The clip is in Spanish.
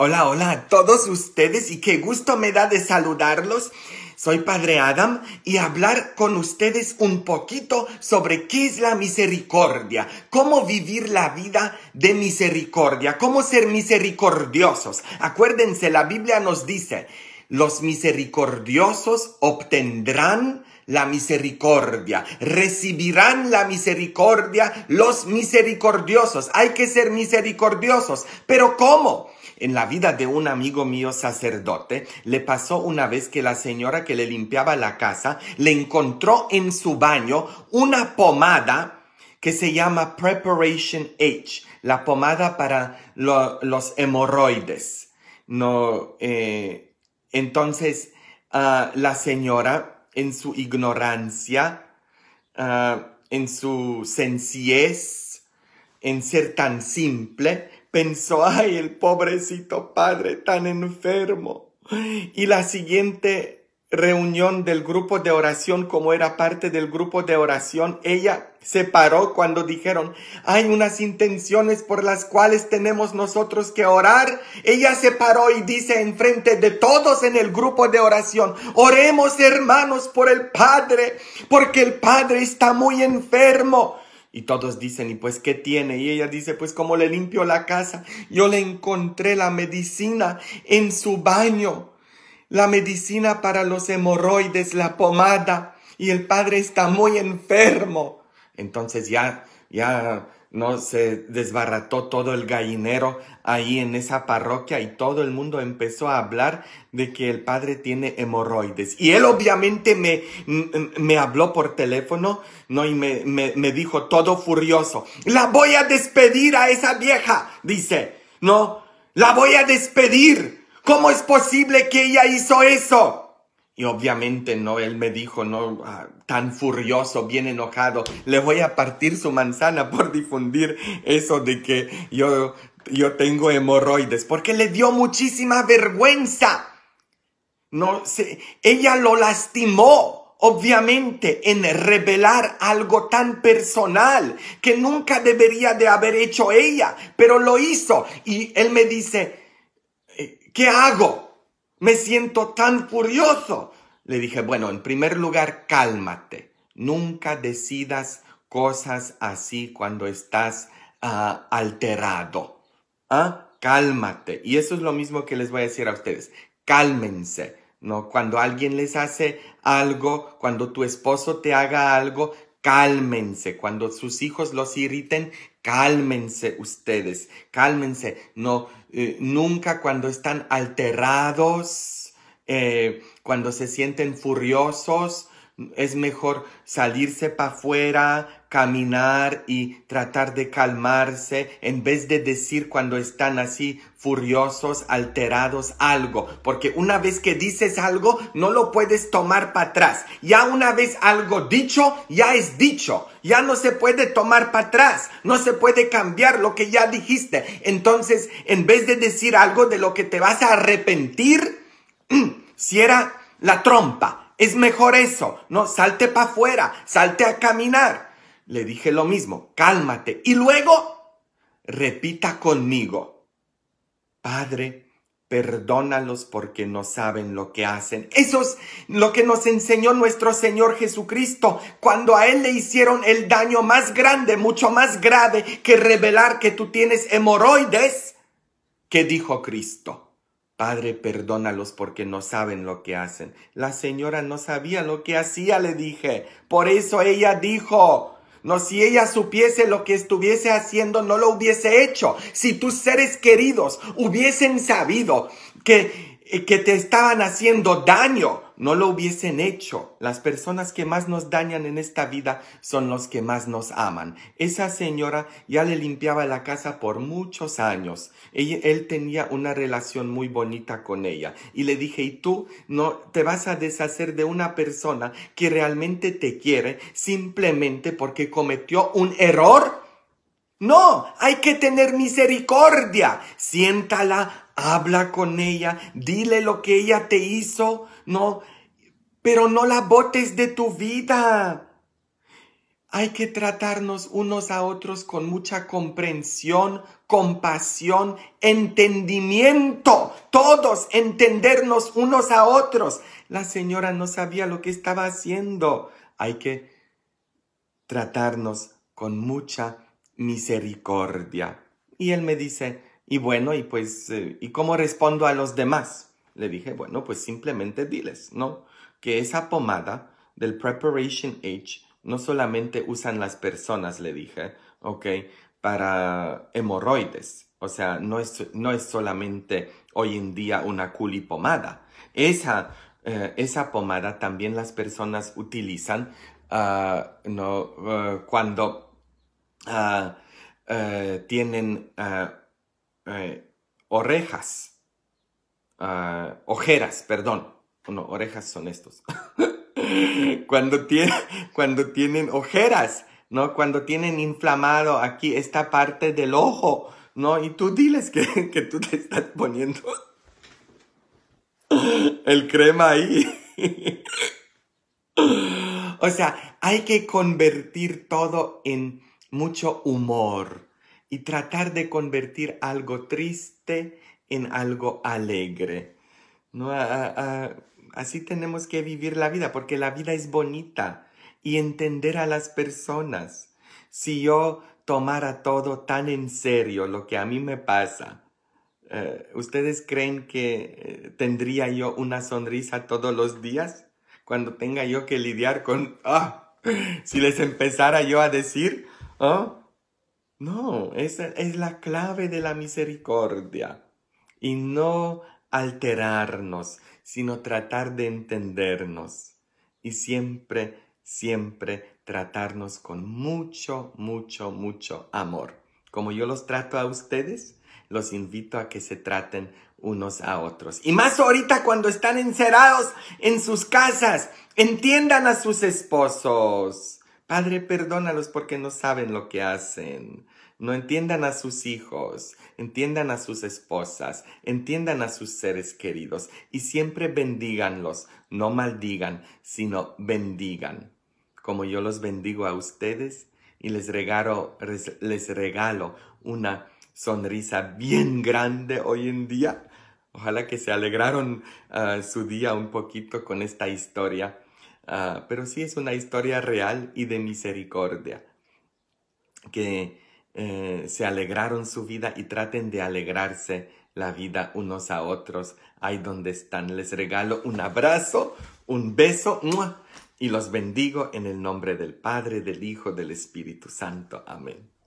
Hola, hola a todos ustedes y qué gusto me da de saludarlos. Soy Padre Adam y hablar con ustedes un poquito sobre qué es la misericordia, cómo vivir la vida de misericordia, cómo ser misericordiosos. Acuérdense, la Biblia nos dice, los misericordiosos obtendrán la misericordia. Recibirán la misericordia los misericordiosos. Hay que ser misericordiosos. Pero ¿cómo? En la vida de un amigo mío sacerdote le pasó una vez que la señora que le limpiaba la casa le encontró en su baño una pomada que se llama Preparation H, la pomada para los hemorroides. No, eh, entonces, ah, la señora en su ignorancia, ah, en su sencillez, en ser tan simple, pensó, ay, el pobrecito padre tan enfermo. Y la siguiente reunión del grupo de oración, como era parte del grupo de oración, ella se paró cuando dijeron, hay unas intenciones por las cuales tenemos nosotros que orar. Ella se paró y dice enfrente de todos en el grupo de oración, oremos hermanos por el Padre, porque el Padre está muy enfermo. Y todos dicen, ¿y pues qué tiene? Y ella dice, pues como le limpio la casa, yo le encontré la medicina en su baño la medicina para los hemorroides, la pomada, y el padre está muy enfermo. Entonces ya, ya no se desbarató todo el gallinero ahí en esa parroquia y todo el mundo empezó a hablar de que el padre tiene hemorroides. Y él obviamente me, me habló por teléfono, ¿no? Y me, me, me dijo todo furioso, la voy a despedir a esa vieja, dice, ¿no? La voy a despedir. ¿Cómo es posible que ella hizo eso? Y obviamente no, él me dijo, no, ah, tan furioso, bien enojado, le voy a partir su manzana por difundir eso de que yo, yo tengo hemorroides, porque le dio muchísima vergüenza. No sé, ella lo lastimó, obviamente, en revelar algo tan personal que nunca debería de haber hecho ella, pero lo hizo. Y él me dice, ¿Qué hago? Me siento tan furioso. Le dije, bueno, en primer lugar, cálmate. Nunca decidas cosas así cuando estás ah, alterado. Ah, cálmate. Y eso es lo mismo que les voy a decir a ustedes. Cálmense. ¿no? Cuando alguien les hace algo, cuando tu esposo te haga algo, cálmense. Cuando sus hijos los irriten, cálmense ustedes, cálmense. No, eh, nunca cuando están alterados, eh, cuando se sienten furiosos, es mejor salirse para afuera, caminar y tratar de calmarse en vez de decir cuando están así furiosos, alterados, algo. Porque una vez que dices algo, no lo puedes tomar para atrás. Ya una vez algo dicho, ya es dicho. Ya no se puede tomar para atrás. No se puede cambiar lo que ya dijiste. Entonces, en vez de decir algo de lo que te vas a arrepentir, si era la trompa es mejor eso. No, salte para afuera, salte a caminar. Le dije lo mismo, cálmate. Y luego, repita conmigo. Padre, perdónalos porque no saben lo que hacen. Eso es lo que nos enseñó nuestro Señor Jesucristo cuando a Él le hicieron el daño más grande, mucho más grave que revelar que tú tienes hemorroides, que dijo Cristo. Padre, perdónalos porque no saben lo que hacen. La señora no sabía lo que hacía, le dije. Por eso ella dijo, no, si ella supiese lo que estuviese haciendo, no lo hubiese hecho. Si tus seres queridos hubiesen sabido que que te estaban haciendo daño, no lo hubiesen hecho. Las personas que más nos dañan en esta vida son los que más nos aman. Esa señora ya le limpiaba la casa por muchos años. Él, tenía una relación muy bonita con ella. Y le dije, ¿y tú no te vas a deshacer de una persona que realmente te quiere simplemente porque cometió un error? No, hay que tener misericordia. Siéntala, habla con ella, dile lo que ella te hizo, no, pero no la botes de tu vida. Hay que tratarnos unos a otros con mucha comprensión, compasión, entendimiento. Todos entendernos unos a otros. La señora no sabía lo que estaba haciendo. Hay que tratarnos con mucha misericordia. Y él me dice, y bueno, y pues, eh, ¿y cómo respondo a los demás? Le dije, bueno, pues simplemente diles, ¿no? Que esa pomada del Preparation H no solamente usan las personas, le dije, ¿ok? Para hemorroides. O sea, no es, no es solamente hoy en día una culipomada. Esa, eh, esa pomada también las personas utilizan ah, no, ah, cuando Ah, eh, tienen ah, eh, orejas, ah, ojeras, perdón. Oh, no, orejas son estos. cuando, tiene, cuando tienen ojeras, ¿no? Cuando tienen inflamado aquí esta parte del ojo, ¿no? Y tú diles que, que tú te estás poniendo el crema ahí. o sea, hay que convertir todo en mucho humor y tratar de convertir algo triste en algo alegre. ¿No? así tenemos que vivir la vida porque la vida es bonita y entender a las personas. Si yo tomara todo tan en serio lo que a mí me pasa, eh, ¿ustedes creen que eh, tendría yo una sonrisa todos los días? Cuando tenga yo que lidiar con... Ah, si les empezara yo a decir, ¿Ah? No, esa es la clave de la misericordia. Y no alterarnos, sino tratar de entendernos. Y siempre, siempre tratarnos con mucho, mucho, mucho amor. Como yo los trato a ustedes, los invito a que se traten unos a otros. Y más ahorita cuando están encerrados en sus casas, entiendan a sus esposos Padre, perdónalos porque no saben lo que hacen. No entiendan a sus hijos, entiendan a sus esposas, entiendan a sus seres queridos y siempre bendíganlos, no maldigan, sino bendigan. Como yo los bendigo a ustedes y les regalo, les regalo una sonrisa bien grande hoy en día. Ojalá que se alegraron ah, su día un poquito con esta historia Ah, pero sí es una historia real y de misericordia, que eh, se alegraron su vida y traten de alegrarse la vida unos a otros. Ahí donde están, les regalo un abrazo, un beso y los bendigo en el nombre del Padre, del Hijo, del Espíritu Santo. Amén.